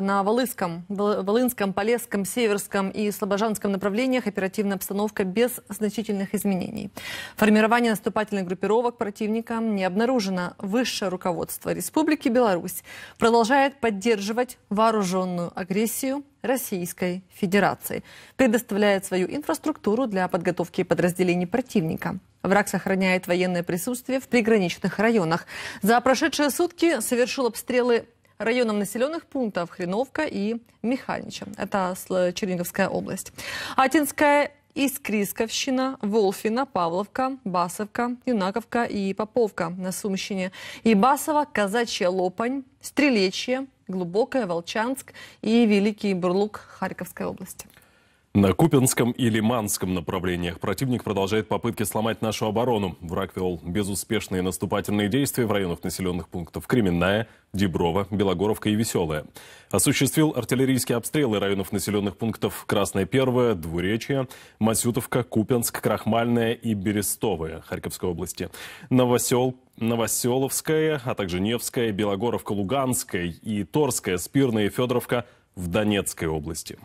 На Волынском, Волынском, Полесском, Северском и Слобожанском направлениях оперативная обстановка без значительных изменений. Формирование наступательных группировок противника не обнаружено. Высшее руководство Республики Беларусь продолжает поддерживать вооруженную агрессию Российской Федерации. Предоставляет свою инфраструктуру для подготовки подразделений противника. Враг сохраняет военное присутствие в приграничных районах. За прошедшие сутки совершил обстрелы районам населенных пунктов Хреновка и Михальнича. Это э, Черниговская область. Атинская Искрисковщина, Волфина, Павловка, Басовка, Юнаковка и Поповка на Сумщине. И Басова, Казачья Лопань, Стрелечье, Глубокая, Волчанск и Великий Бурлук Харьковской области. На Купинском и Лиманском направлениях противник продолжает попытки сломать нашу оборону. Враг вел безуспешные наступательные действия в районах населенных пунктов Кременная, Деброва, Белогоровка и Веселая. Осуществил артиллерийские обстрелы районов населенных пунктов Красное Первое, Двуречье, Масютовка, Купинск, Крахмальная и Берестовая Харьковской области. Новосел, Новоселовская, а также Невская, Белогоровка, Луганская и Торская, Спирная и Федоровка в Донецкой области.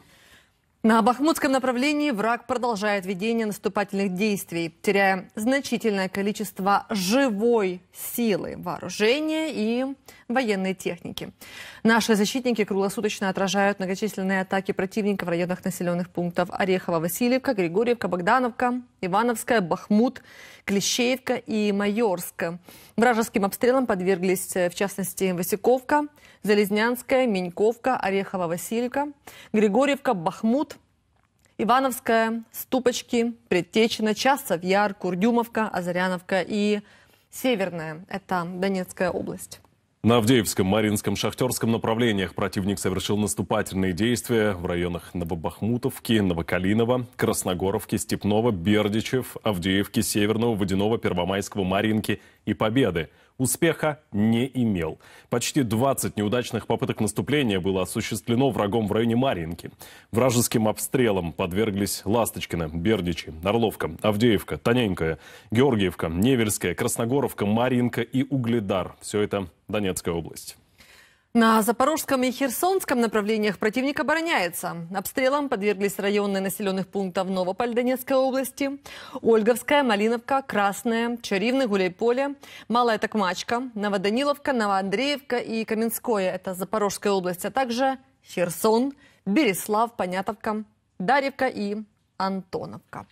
На Бахмутском направлении враг продолжает ведение наступательных действий, теряя значительное количество живой силы, вооружения и военной техники. Наши защитники круглосуточно отражают многочисленные атаки противника в районах населенных пунктов Орехово-Васильевка, Григорьевка, Богдановка, Ивановская, Бахмут, Клещеевка и Майорска. Вражеским обстрелам подверглись, э, в частности, Васиковка, Залезнянская, Меньковка, Орехово-Васильевка, Григорьевка, Бахмут, Ивановская, Ступочки, Предтечина, Часовьяр, Курдюмовка, Азаряновка и Северная. Это Донецкая область. На Авдеевском, Маринском, Шахтерском направлениях противник совершил наступательные действия в районах Новобахмутовки, Новокалинова, Красногоровки, Степного, Бердичев, Авдеевки, Северного, Водяного, Первомайского, Маринки и Победы. Успеха не имел. Почти 20 неудачных попыток наступления было осуществлено врагом в районе Маринки. Вражеским обстрелом подверглись Ласточкина, Бердичи, Орловка, Авдеевка, Тоненькая, Георгиевка, Неверская, Красногоровка, Маринка и Угледар. Все это Донецкая область. На Запорожском и Херсонском направлениях противник обороняется. Обстрелом подверглись районы населенных пунктов Новополь Донецкой области, Ольговская, Малиновка, Красная, Чаривны, Гуляйполе, Малая Токмачка, Новоданиловка, Новоандреевка и Каменское, это Запорожская область, а также Херсон, Береслав, Понятовка, Даревка и Антоновка.